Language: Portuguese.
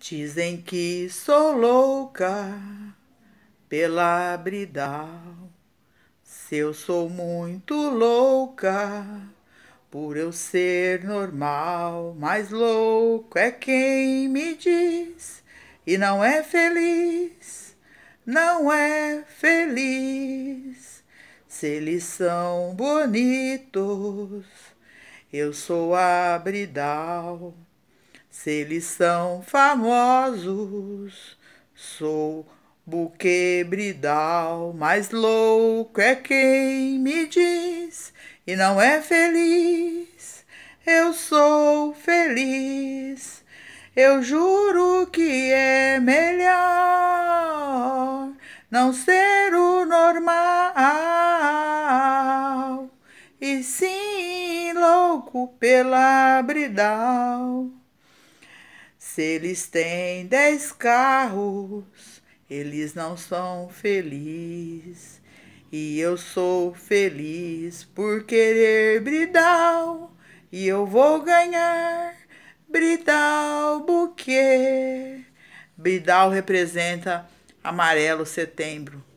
Dizem que sou louca pela Bridal. Se eu sou muito louca por eu ser normal, mas louco é quem me diz e não é feliz, não é feliz. Se eles são bonitos, eu sou a Bridal. Se eles são famosos, sou buquê bridal, mas louco é quem me diz e não é feliz. Eu sou feliz, eu juro que é melhor não ser o normal e sim louco pela bridal. Se eles têm dez carros, eles não são felizes. E eu sou feliz por querer bridal, e eu vou ganhar bridal buquê. Bridal representa amarelo setembro.